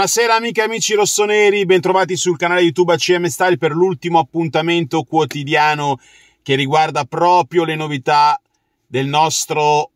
Buonasera amiche e amici rossoneri, bentrovati sul canale YouTube ACM Style per l'ultimo appuntamento quotidiano che riguarda proprio le novità del nostro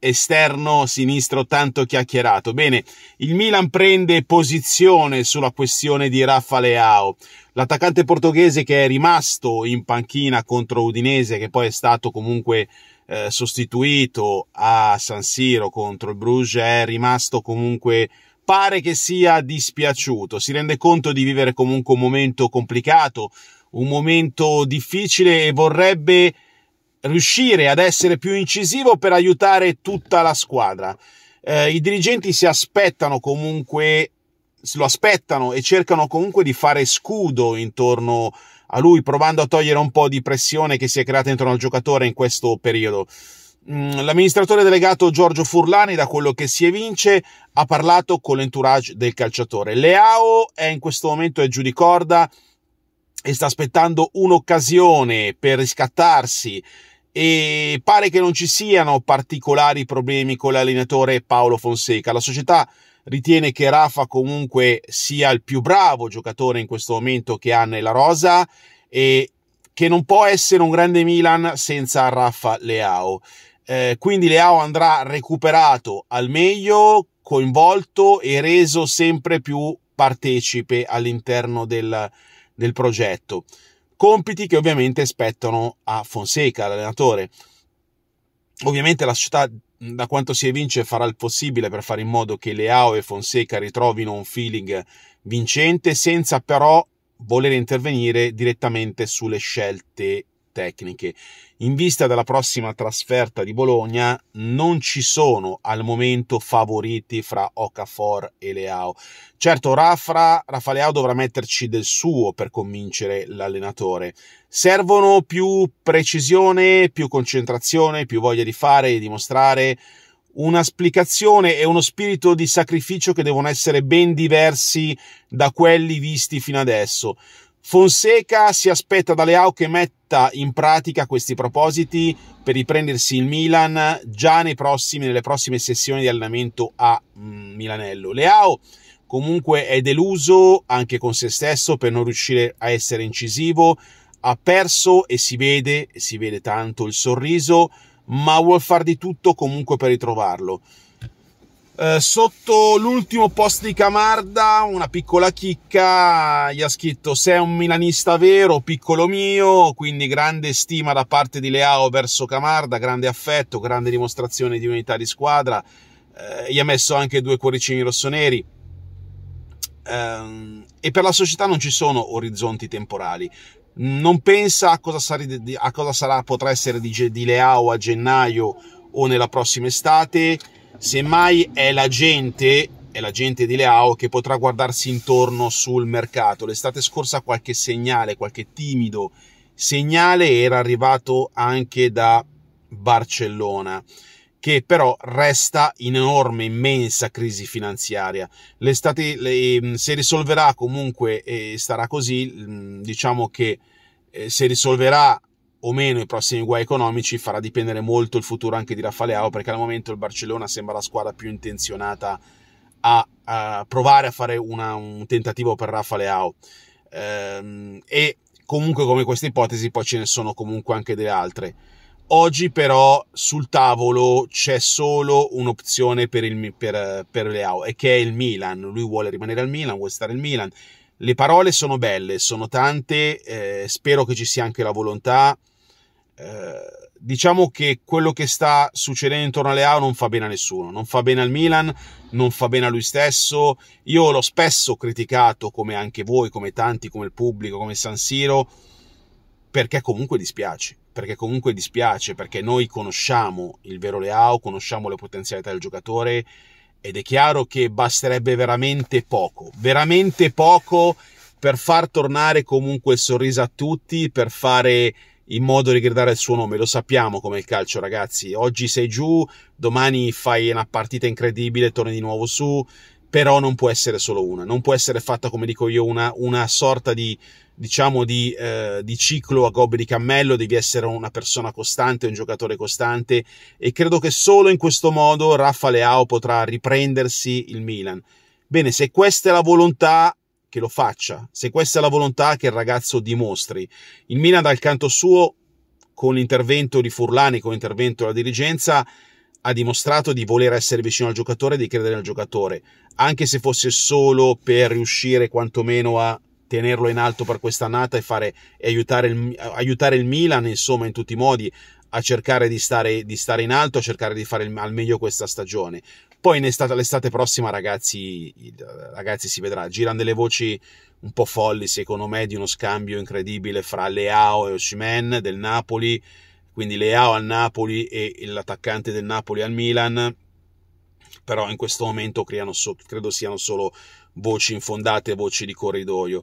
esterno sinistro tanto chiacchierato. Bene, il Milan prende posizione sulla questione di Rafa Leao, l'attaccante portoghese che è rimasto in panchina contro Udinese, che poi è stato comunque eh, sostituito a San Siro contro il Bruges, è rimasto comunque pare che sia dispiaciuto, si rende conto di vivere comunque un momento complicato, un momento difficile e vorrebbe riuscire ad essere più incisivo per aiutare tutta la squadra. Eh, I dirigenti si aspettano comunque, lo aspettano e cercano comunque di fare scudo intorno a lui, provando a togliere un po' di pressione che si è creata intorno al giocatore in questo periodo. Mm, l'amministratore delegato Giorgio Furlani, da quello che si evince, ha parlato con l'entourage del calciatore. Leao è in questo momento è giù di corda e sta aspettando un'occasione per riscattarsi e pare che non ci siano particolari problemi con l'allenatore Paolo Fonseca. La società ritiene che Rafa comunque sia il più bravo giocatore in questo momento che ha nella rosa e che non può essere un grande Milan senza Rafa Leao. Eh, quindi Leao andrà recuperato al meglio, coinvolto e reso sempre più partecipe all'interno del, del progetto. Compiti che ovviamente spettano a Fonseca, l'allenatore. Ovviamente la società, da quanto si evince, farà il possibile per fare in modo che Leao e Fonseca ritrovino un feeling vincente, senza però voler intervenire direttamente sulle scelte tecniche. In vista della prossima trasferta di Bologna non ci sono al momento favoriti fra Okafor e Leao. Certo, Rafra, Rafa Leao dovrà metterci del suo per convincere l'allenatore. Servono più precisione, più concentrazione, più voglia di fare e dimostrare una splicazione e uno spirito di sacrificio che devono essere ben diversi da quelli visti fino adesso. Fonseca si aspetta da Leao che metta in pratica questi propositi per riprendersi il Milan già prossimi, nelle prossime sessioni di allenamento a mm, Milanello. Leao comunque è deluso anche con se stesso per non riuscire a essere incisivo, ha perso e si vede, e si vede tanto il sorriso, ma vuol far di tutto comunque per ritrovarlo. Eh, sotto l'ultimo post di Camarda, una piccola chicca, gli ha scritto sei un milanista vero, piccolo mio, quindi grande stima da parte di Leao verso Camarda, grande affetto, grande dimostrazione di unità di squadra, eh, gli ha messo anche due cuoricini rossoneri. Eh, e per la società non ci sono orizzonti temporali. Non pensa a cosa, sarà, a cosa sarà potrà essere di, di Leao a gennaio o nella prossima estate Semmai è la gente, è la gente di Leao che potrà guardarsi intorno sul mercato. L'estate scorsa qualche segnale, qualche timido segnale era arrivato anche da Barcellona che però resta in enorme, immensa crisi finanziaria. L'estate le, mm, se risolverà comunque e starà così, mm, diciamo che eh, se risolverà o meno i prossimi guai economici farà dipendere molto il futuro anche di Raffaleao perché al momento il Barcellona sembra la squadra più intenzionata a, a provare a fare una, un tentativo per Raffaleao ehm, e comunque come queste ipotesi poi ce ne sono comunque anche delle altre oggi però sul tavolo c'è solo un'opzione per, il, per, per Leao e che è il Milan lui vuole rimanere al Milan vuole stare al Milan le parole sono belle, sono tante, eh, spero che ci sia anche la volontà. Eh, diciamo che quello che sta succedendo intorno alle AO non fa bene a nessuno, non fa bene al Milan, non fa bene a lui stesso. Io l'ho spesso criticato, come anche voi, come tanti, come il pubblico, come San Siro, perché comunque dispiace, perché comunque dispiace, perché noi conosciamo il vero Leao, conosciamo le potenzialità del giocatore ed è chiaro che basterebbe veramente poco, veramente poco per far tornare comunque il sorriso a tutti, per fare in modo di gridare il suo nome. Lo sappiamo come il calcio, ragazzi. Oggi sei giù, domani fai una partita incredibile, torni di nuovo su. Però non può essere solo una, non può essere fatta, come dico io, una, una sorta di diciamo di, eh, di, ciclo a gobbe di cammello, devi essere una persona costante, un giocatore costante e credo che solo in questo modo Raffa Leao potrà riprendersi il Milan. Bene, se questa è la volontà che lo faccia, se questa è la volontà che il ragazzo dimostri. Il Milan dal canto suo, con l'intervento di Furlani, con l'intervento della dirigenza, ha dimostrato di voler essere vicino al giocatore, di credere nel giocatore, anche se fosse solo per riuscire quantomeno a tenerlo in alto per quest'annata e, fare, e aiutare, il, aiutare, il, Milan, insomma, in tutti i modi a cercare di stare, di stare in alto, a cercare di fare il, al meglio questa stagione. Poi in estate, l'estate prossima, ragazzi, ragazzi, si vedrà. Girano delle voci un po' folli, secondo me, di uno scambio incredibile fra Leao e Oshimen del Napoli. Quindi Leao al Napoli e l'attaccante del Napoli al Milan però in questo momento creano, credo siano solo voci infondate, voci di corridoio.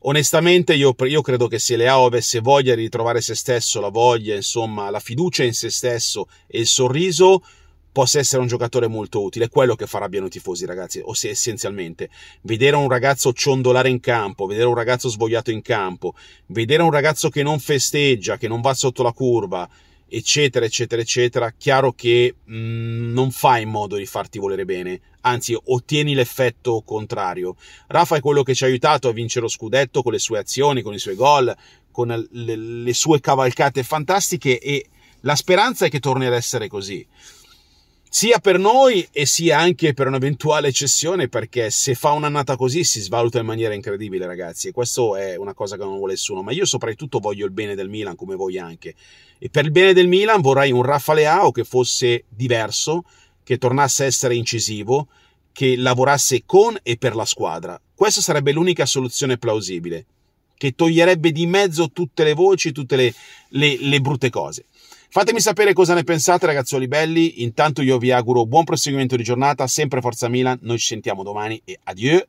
Onestamente io, io credo che se Leao avesse voglia di ritrovare se stesso, la voglia, insomma, la fiducia in se stesso e il sorriso, possa essere un giocatore molto utile. È quello che fa i tifosi, ragazzi, Ossia, essenzialmente. Vedere un ragazzo ciondolare in campo, vedere un ragazzo svogliato in campo, vedere un ragazzo che non festeggia, che non va sotto la curva, eccetera, eccetera, eccetera, chiaro che mh, mm, non fai in modo di farti volere bene, anzi ottieni l'effetto contrario. Rafa è quello che ci ha aiutato a vincere lo scudetto con le sue azioni, con i suoi gol, con le, le sue cavalcate fantastiche e la speranza è che torni ad essere così sia per noi e sia anche per un'eventuale cessione, perché se fa un'annata così si svaluta in maniera incredibile, ragazzi. E questo è una cosa che non vuole nessuno. Ma io soprattutto voglio il bene del Milan, come voi anche. E per il bene del Milan vorrei un Raffa Leao che fosse diverso, che tornasse a essere incisivo, che lavorasse con e per la squadra. Questa sarebbe l'unica soluzione plausibile, che toglierebbe di mezzo tutte le voci, tutte le, le, le brutte cose. Fatemi sapere cosa ne pensate, ragazzoli belli. Intanto io vi auguro buon proseguimento di giornata, sempre Forza Milan. Noi ci sentiamo domani e adieu.